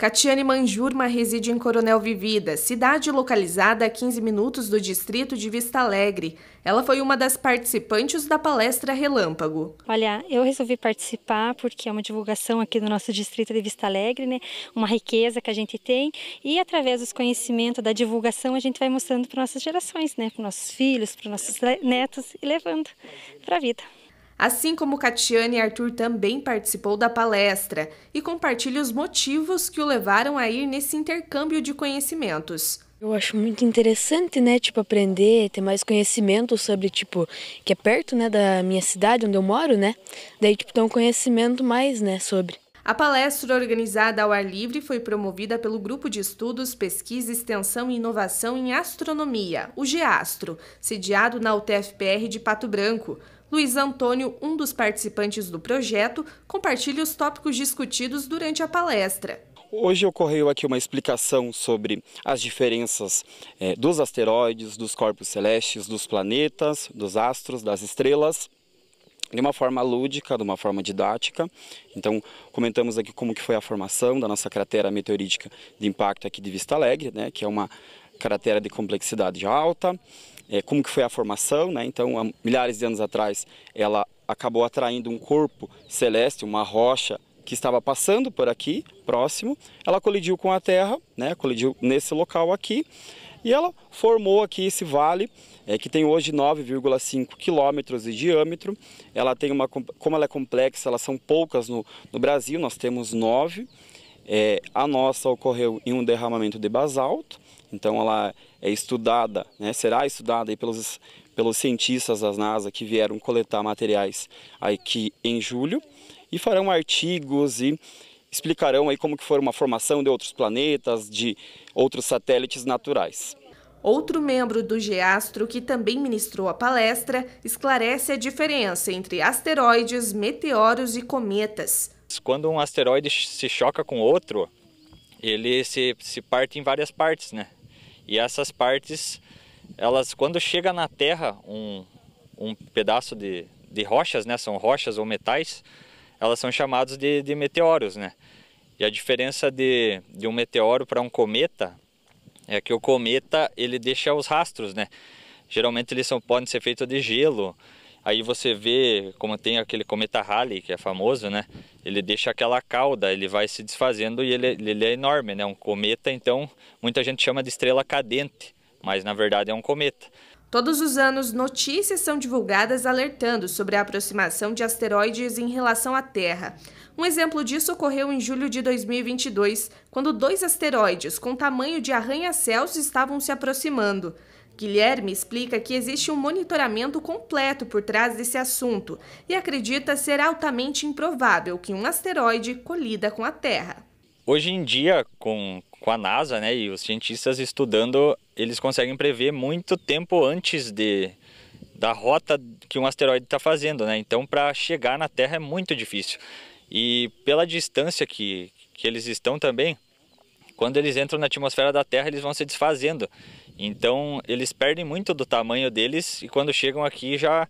Catiane Manjurma reside em Coronel Vivida, cidade localizada a 15 minutos do distrito de Vista Alegre. Ela foi uma das participantes da palestra Relâmpago. Olha, eu resolvi participar porque é uma divulgação aqui do nosso distrito de Vista Alegre, né? Uma riqueza que a gente tem e através dos conhecimentos da divulgação a gente vai mostrando para nossas gerações, né? Para nossos filhos, para nossos netos e levando para a vida. Assim como Catiane, Arthur também participou da palestra e compartilha os motivos que o levaram a ir nesse intercâmbio de conhecimentos. Eu acho muito interessante, né, tipo, aprender, ter mais conhecimento sobre, tipo, que é perto, né, da minha cidade onde eu moro, né, daí, tipo, ter um conhecimento mais, né, sobre. A palestra organizada ao ar livre foi promovida pelo Grupo de Estudos, Pesquisa, Extensão e Inovação em Astronomia, o GEASTRO, sediado na UTFPR de Pato Branco. Luiz Antônio, um dos participantes do projeto, compartilha os tópicos discutidos durante a palestra. Hoje ocorreu aqui uma explicação sobre as diferenças é, dos asteroides, dos corpos celestes, dos planetas, dos astros, das estrelas, de uma forma lúdica, de uma forma didática. Então, comentamos aqui como que foi a formação da nossa cratera meteorítica de impacto aqui de Vista Alegre, né, que é uma cratera de complexidade alta, é, como que foi a formação, né? Então, há milhares de anos atrás, ela acabou atraindo um corpo celeste, uma rocha que estava passando por aqui, próximo, ela colidiu com a Terra, né? Colidiu nesse local aqui e ela formou aqui esse vale é, que tem hoje 9,5 quilômetros de diâmetro. Ela tem uma, como ela é complexa, elas são poucas no, no Brasil, nós temos nove. É, a nossa ocorreu em um derramamento de basalto então ela é estudada, né, será estudada pelos, pelos cientistas da NASA que vieram coletar materiais aqui em julho e farão artigos e explicarão aí como que foi uma formação de outros planetas, de outros satélites naturais. Outro membro do Geastro, que também ministrou a palestra, esclarece a diferença entre asteroides, meteoros e cometas. Quando um asteroide se choca com outro, ele se, se parte em várias partes, né? E essas partes, elas quando chega na terra um, um pedaço de, de rochas, né? São rochas ou metais, elas são chamadas de, de meteoros, né? E a diferença de, de um meteoro para um cometa é que o cometa ele deixa os rastros, né? Geralmente eles são, podem ser feitos de gelo, Aí você vê como tem aquele cometa Halley, que é famoso, né? Ele deixa aquela cauda, ele vai se desfazendo e ele, ele é enorme, né? Um cometa, então muita gente chama de estrela cadente, mas na verdade é um cometa. Todos os anos, notícias são divulgadas alertando sobre a aproximação de asteroides em relação à Terra. Um exemplo disso ocorreu em julho de 2022, quando dois asteroides com tamanho de arranha-céus estavam se aproximando. Guilherme explica que existe um monitoramento completo por trás desse assunto e acredita ser altamente improvável que um asteroide colida com a Terra. Hoje em dia, com, com a NASA né, e os cientistas estudando, eles conseguem prever muito tempo antes de, da rota que um asteroide está fazendo. Né? Então, para chegar na Terra é muito difícil. E pela distância que, que eles estão também, quando eles entram na atmosfera da Terra, eles vão se desfazendo. Então eles perdem muito do tamanho deles e quando chegam aqui já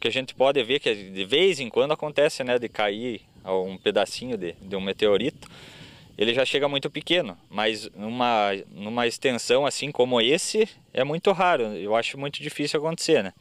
que a gente pode ver que é de vez em quando acontece, né, de cair um pedacinho de, de um meteorito, ele já chega muito pequeno, mas numa, numa extensão assim como esse é muito raro, eu acho muito difícil acontecer, né?